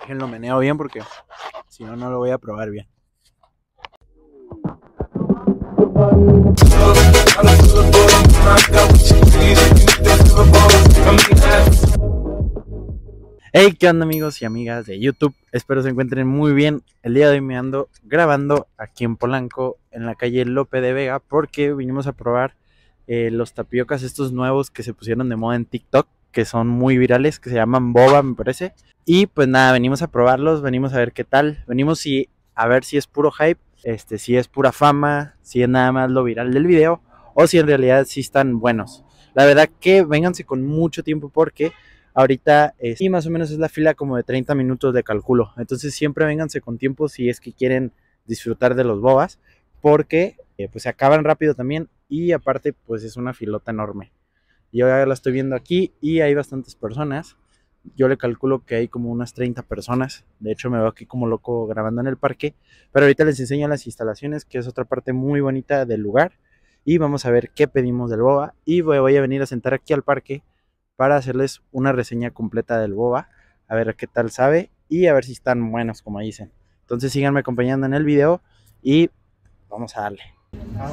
Déjenlo meneo bien porque si no, no lo voy a probar bien. Hey, ¿qué onda amigos y amigas de YouTube? Espero se encuentren muy bien. El día de hoy me ando grabando aquí en Polanco, en la calle Lope de Vega, porque vinimos a probar eh, los tapiocas estos nuevos que se pusieron de moda en TikTok, que son muy virales, que se llaman boba, me parece. Y pues nada, venimos a probarlos, venimos a ver qué tal, venimos a ver si es puro hype, este, si es pura fama, si es nada más lo viral del video o si en realidad sí están buenos. La verdad que vénganse con mucho tiempo porque ahorita sí más o menos es la fila como de 30 minutos de cálculo. Entonces siempre vénganse con tiempo si es que quieren disfrutar de los bobas porque eh, pues se acaban rápido también y aparte pues es una filota enorme. Yo la estoy viendo aquí y hay bastantes personas yo le calculo que hay como unas 30 personas. De hecho, me veo aquí como loco grabando en el parque. Pero ahorita les enseño las instalaciones, que es otra parte muy bonita del lugar. Y vamos a ver qué pedimos del boba. Y voy a venir a sentar aquí al parque para hacerles una reseña completa del boba. A ver qué tal sabe y a ver si están buenos, como dicen. Entonces síganme acompañando en el video y vamos a darle. Ah,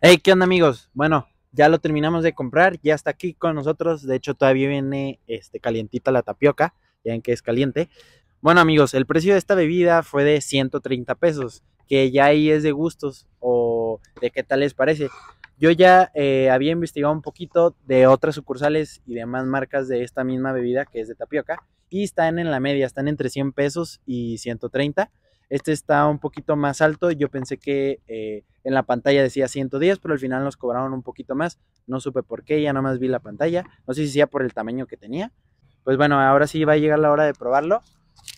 Hey, ¿qué onda amigos? Bueno, ya lo terminamos de comprar, ya está aquí con nosotros. De hecho, todavía viene este, calientita la tapioca, ya en que es caliente. Bueno amigos, el precio de esta bebida fue de 130 pesos, que ya ahí es de gustos o de qué tal les parece. Yo ya eh, había investigado un poquito de otras sucursales y demás marcas de esta misma bebida que es de tapioca y están en la media, están entre 100 pesos y 130 este está un poquito más alto. Yo pensé que eh, en la pantalla decía 110, pero al final nos cobraron un poquito más. No supe por qué, ya nomás vi la pantalla. No sé si sea por el tamaño que tenía. Pues bueno, ahora sí va a llegar la hora de probarlo.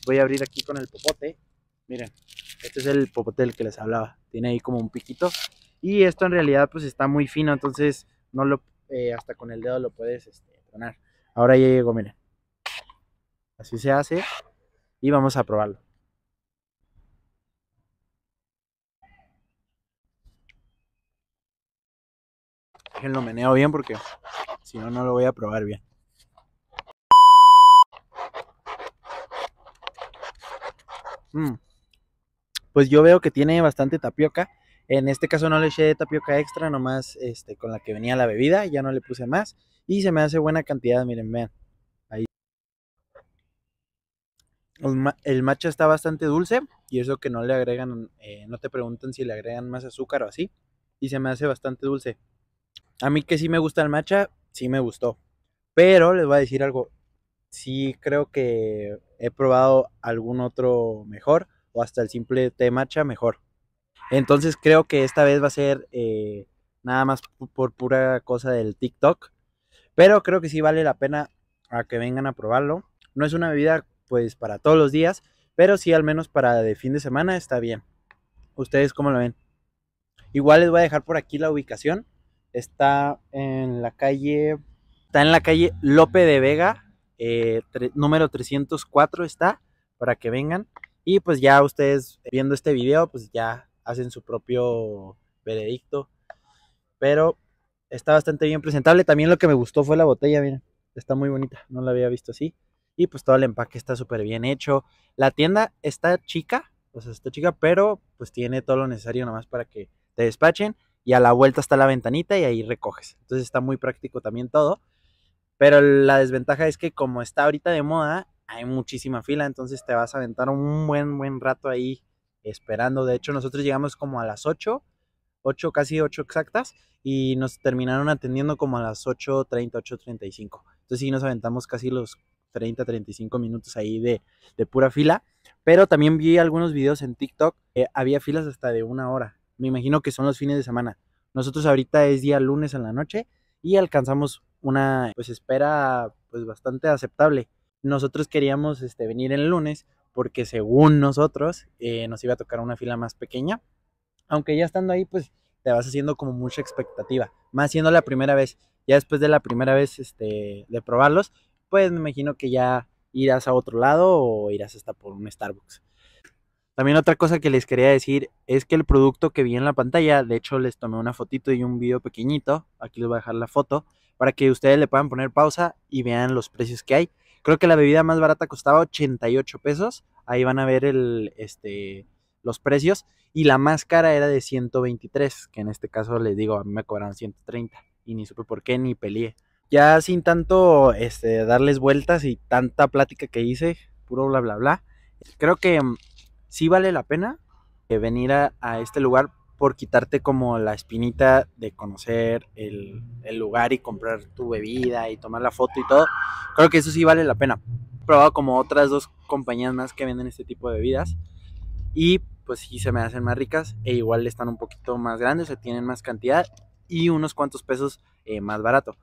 Voy a abrir aquí con el popote. Miren, este es el popote del que les hablaba. Tiene ahí como un piquito. Y esto en realidad pues está muy fino, entonces no lo, eh, hasta con el dedo lo puedes este, tronar. Ahora ya llegó, miren. Así se hace y vamos a probarlo. Lo meneo bien porque si no, no lo voy a probar bien. Mm. Pues yo veo que tiene bastante tapioca. En este caso no le eché tapioca extra, nomás este, con la que venía la bebida, ya no le puse más. Y se me hace buena cantidad, miren, vean. Ahí. El, macho matcha está bastante dulce y eso que no le agregan, eh, no te preguntan si le agregan más azúcar o así. Y se me hace bastante dulce a mí que sí me gusta el matcha, sí me gustó. Pero les voy a decir algo, sí creo que he probado algún otro mejor o hasta el simple té matcha mejor. Entonces creo que esta vez va a ser eh, nada más por pura cosa del TikTok. Pero creo que sí vale la pena a que vengan a probarlo. No es una bebida pues para todos los días, pero sí al menos para de fin de semana está bien. ¿Ustedes cómo lo ven? Igual les voy a dejar por aquí la ubicación Está en la calle. Está en la calle Lope de Vega, eh, número 304 está, para que vengan. Y pues ya ustedes eh, viendo este video, pues ya hacen su propio veredicto. Pero está bastante bien presentable. También lo que me gustó fue la botella, miren, está muy bonita, no la había visto así. Y pues todo el empaque está súper bien hecho. La tienda está chica, o sea, está chica, pero pues tiene todo lo necesario nomás para que te despachen y a la vuelta está la ventanita y ahí recoges. Entonces está muy práctico también todo. Pero la desventaja es que como está ahorita de moda, hay muchísima fila, entonces te vas a aventar un buen, buen rato ahí esperando. De hecho, nosotros llegamos como a las 8, 8, casi 8 exactas, y nos terminaron atendiendo como a las 8.30, 8.35. Entonces sí nos aventamos casi los 30, 35 minutos ahí de, pura fila. Pero también vi algunos videos en TikTok, eh, había filas hasta de una hora me imagino que son los fines de semana. Nosotros ahorita es día lunes en la noche y alcanzamos una pues espera pues bastante aceptable. Nosotros queríamos este, venir el lunes porque según nosotros eh, nos iba a tocar una fila más pequeña. Aunque ya estando ahí pues te vas haciendo como mucha expectativa, más siendo la primera vez. Ya después de la primera vez este, de probarlos, pues me imagino que ya irás a otro lado o irás hasta por un Starbucks. También otra cosa que les quería decir es que el producto que vi en la pantalla, de hecho les tomé una fotito y un video pequeñito, aquí les voy a dejar la foto, para que ustedes le puedan poner pausa y vean los precios que hay. Creo que la bebida más barata costaba 88 pesos, ahí van a ver el, este, los precios, y la más cara era de 123, que en este caso les digo, a mí me cobraron 130, y ni supe por qué, ni peleé. Ya sin tanto este, darles vueltas y tanta plática que hice, puro bla bla bla, creo que sí vale la pena eh, venir a, este lugar por quitarte como la espinita de conocer el, lugar y comprar tu bebida y tomar la foto y todo. Creo que eso sí vale la pena. He probado como otras dos compañías más que venden este tipo de bebidas y pues sí se me hacen más ricas e igual están un poquito más grandes, se tienen más cantidad y unos cuantos pesos eh, más barato.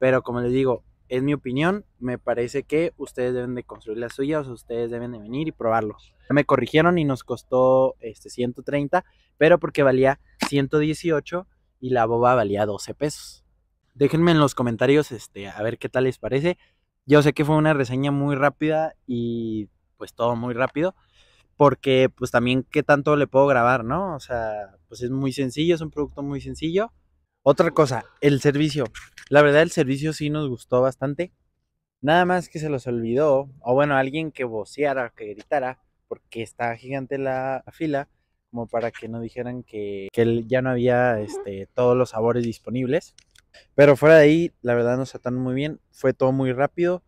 Pero como les digo, es mi opinión, me parece que ustedes deben de construir las suyas o ustedes deben de venir y probarlos me corrigieron y nos costó este 130, pero porque valía 118 y la boba valía 12 pesos. Déjenme en los comentarios este, a ver qué tal les parece. Yo sé que fue una reseña muy rápida y pues todo muy rápido. Porque pues también qué tanto le puedo grabar, ¿no? O sea, pues es muy sencillo, es un producto muy sencillo. Otra cosa, el servicio. La verdad el servicio sí nos gustó bastante. Nada más que se los olvidó, o bueno, alguien que voceara, que gritara, porque estaba gigante la fila, como para que no dijeran que, que ya no había este, todos los sabores disponibles. Pero fuera de ahí, la verdad nos ataron muy bien, fue todo muy rápido,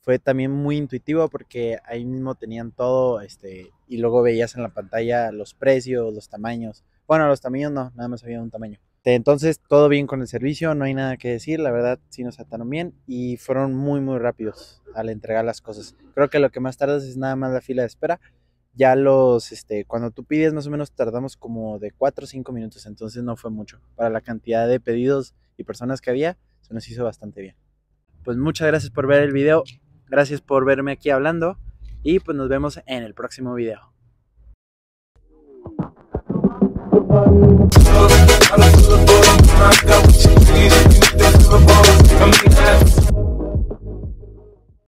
fue también muy intuitivo porque ahí mismo tenían todo, este, y luego veías en la pantalla los precios, los tamaños. Bueno, los tamaños no, nada más había un tamaño. Entonces, todo bien con el servicio, no hay nada que decir, la verdad sí nos ataron bien y fueron muy, muy rápidos al entregar las cosas. Creo que lo que más tardas es nada más la fila de espera, ya los, este, cuando tú pides más o menos tardamos como de 4 o 5 minutos, entonces no fue mucho. Para la cantidad de pedidos y personas que había, se nos hizo bastante bien. Pues muchas gracias por ver el video, gracias por verme aquí hablando y pues nos vemos en el próximo video.